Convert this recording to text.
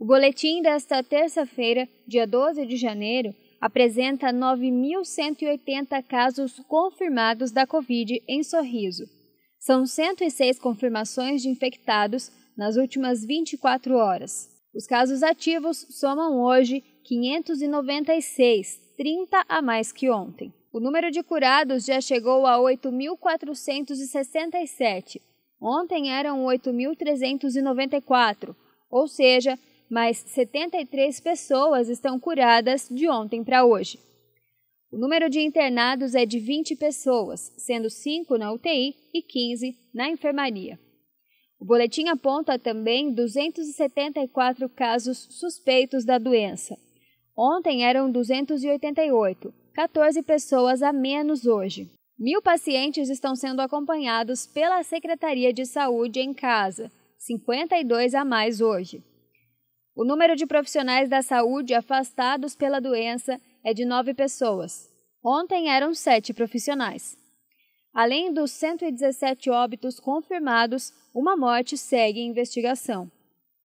O boletim desta terça-feira, dia 12 de janeiro, apresenta 9.180 casos confirmados da Covid em Sorriso. São 106 confirmações de infectados nas últimas 24 horas. Os casos ativos somam hoje 596, 30 a mais que ontem. O número de curados já chegou a 8.467. Ontem eram 8.394, ou seja, mas 73 pessoas estão curadas de ontem para hoje. O número de internados é de 20 pessoas, sendo 5 na UTI e 15 na enfermaria. O boletim aponta também 274 casos suspeitos da doença. Ontem eram 288, 14 pessoas a menos hoje. Mil pacientes estão sendo acompanhados pela Secretaria de Saúde em casa, 52 a mais hoje. O número de profissionais da saúde afastados pela doença é de nove pessoas. Ontem eram sete profissionais. Além dos 117 óbitos confirmados, uma morte segue em investigação.